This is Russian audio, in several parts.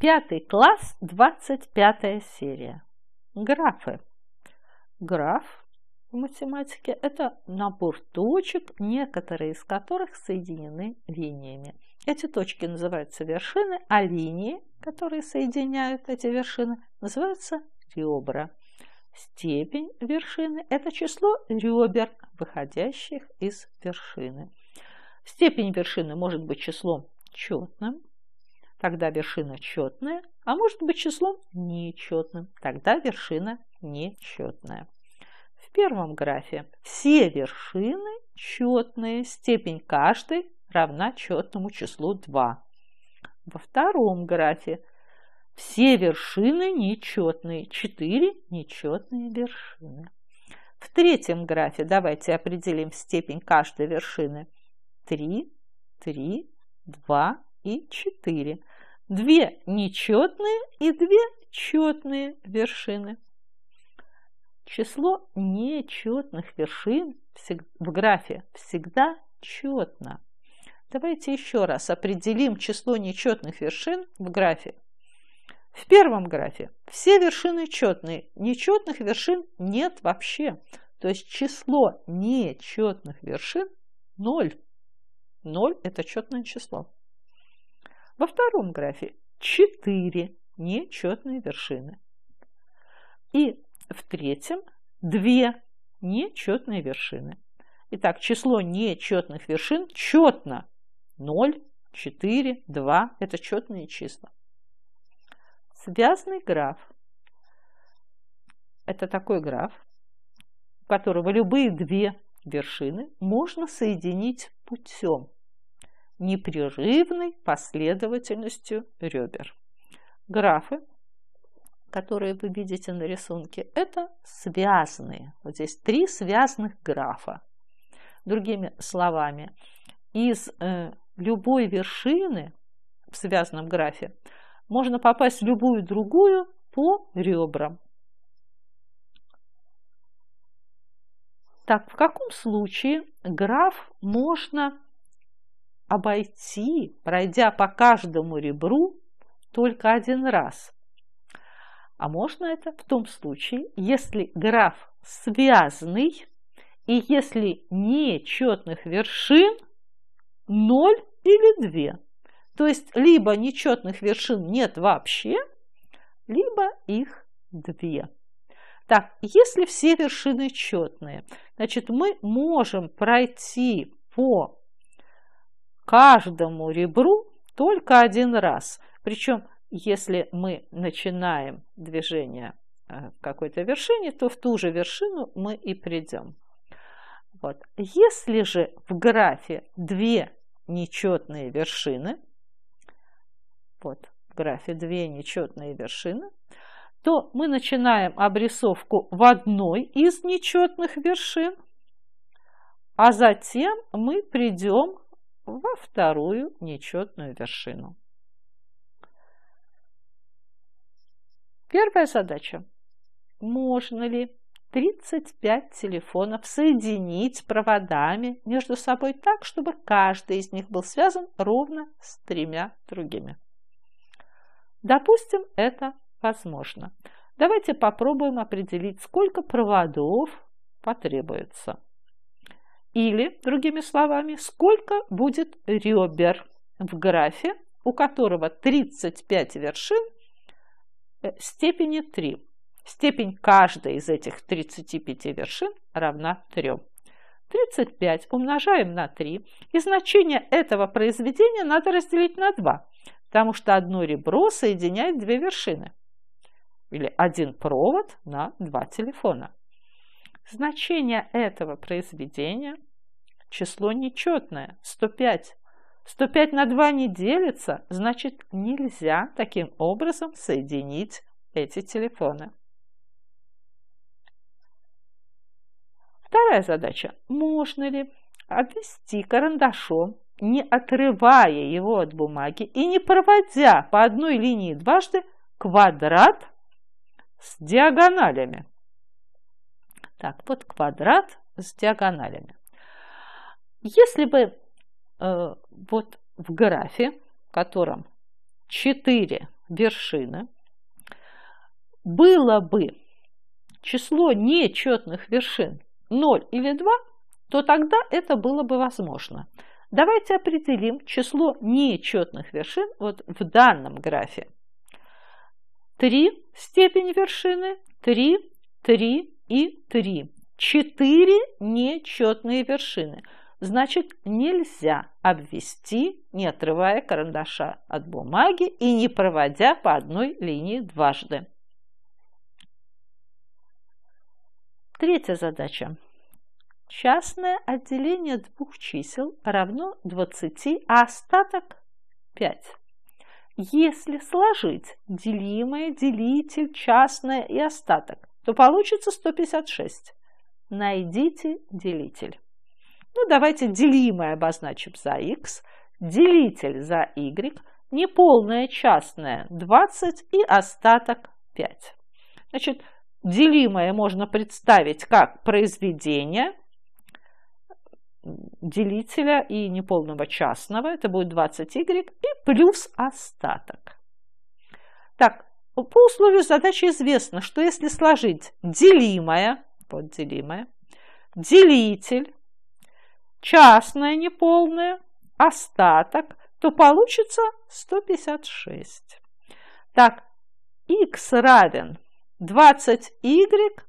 Пятый класс, 25 серия. Графы. Граф в математике – это набор точек, некоторые из которых соединены линиями. Эти точки называются вершины, а линии, которые соединяют эти вершины, называются ребра. Степень вершины – это число ребер, выходящих из вершины. Степень вершины может быть числом четным, тогда вершина четная, а может быть числом нечетным, тогда вершина нечетная. В первом графе все вершины четные, степень каждой равна четному числу 2. Во втором графе все вершины нечетные, 4 нечетные вершины. В третьем графе давайте определим степень каждой вершины. 3, 3, 2, и 4. Две нечетные и две четные вершины. Число нечетных вершин в графе всегда четно. Давайте еще раз определим число нечетных вершин в графе. В первом графе все вершины четные, нечетных вершин нет вообще. То есть число нечетных вершин 0. 0 – это четное число. Во втором графе четыре нечетные вершины. И в третьем две нечетные вершины. Итак, число нечетных вершин четно. 0, 4, 2 – это четные числа. Связный граф – это такой граф, у которого любые две вершины можно соединить путем непрерывной последовательностью ребер. Графы, которые вы видите на рисунке, это связанные. Вот здесь три связанных графа. Другими словами, из э, любой вершины в связанном графе можно попасть в любую другую по ребрам. Так, в каком случае граф можно обойти, пройдя по каждому ребру только один раз. А можно это в том случае, если граф связанный и если нечетных вершин 0 или 2. То есть либо нечетных вершин нет вообще, либо их две. Так, если все вершины четные, значит, мы можем пройти по каждому ребру только один раз. Причем, если мы начинаем движение э, какой-то вершине, то в ту же вершину мы и придем. Вот. Если же в графе две нечетные вершины, вот в графе две нечетные вершины, то мы начинаем обрисовку в одной из нечетных вершин, а затем мы придем во вторую нечетную вершину. Первая задача. Можно ли 35 телефонов соединить проводами между собой так, чтобы каждый из них был связан ровно с тремя другими? Допустим, это возможно. Давайте попробуем определить, сколько проводов потребуется. Или, другими словами, сколько будет ребер в графе, у которого 35 вершин э, степени 3. Степень каждой из этих 35 вершин равна 3. 35 умножаем на 3, и значение этого произведения надо разделить на 2, потому что одно ребро соединяет две вершины, или один провод на два телефона. Значение этого произведения – число нечетное, 105. 105 на 2 не делится, значит нельзя таким образом соединить эти телефоны. Вторая задача. Можно ли обвести карандашом, не отрывая его от бумаги и не проводя по одной линии дважды квадрат с диагоналями? Так, вот квадрат с диагоналями. Если бы э, вот в графе, в котором 4 вершины, было бы число нечетных вершин 0 или 2, то тогда это было бы возможно. Давайте определим число нечетных вершин вот в данном графе. 3 степень вершины, 3, 3, и 3. четыре нечетные вершины. Значит, нельзя обвести, не отрывая карандаша от бумаги и не проводя по одной линии дважды. Третья задача. Частное отделение двух чисел равно 20, а остаток 5. Если сложить делимое, делитель, частное и остаток, то получится 156. Найдите делитель. Ну, давайте делимое обозначим за x, делитель за y, неполное частное 20 и остаток 5. Значит, делимое можно представить как произведение делителя и неполного частного, это будет 20y, и плюс остаток. Так, по условию задачи известно, что если сложить делимое, вот делимое, делитель, частное неполное, остаток, то получится 156. Так, x равен 20y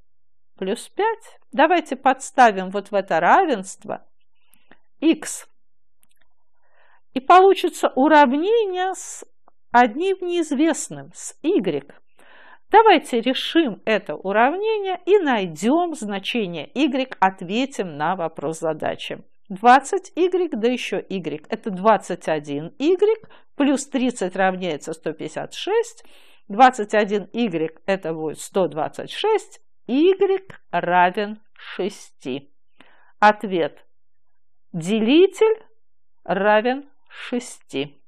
плюс 5. Давайте подставим вот в это равенство x. И получится уравнение с одним неизвестным с y. Давайте решим это уравнение и найдем значение y, ответим на вопрос задачи. 20y, да еще y. Это 21y плюс 30 равняется 156. 21y это будет 126. y равен 6. Ответ. Делитель равен 6.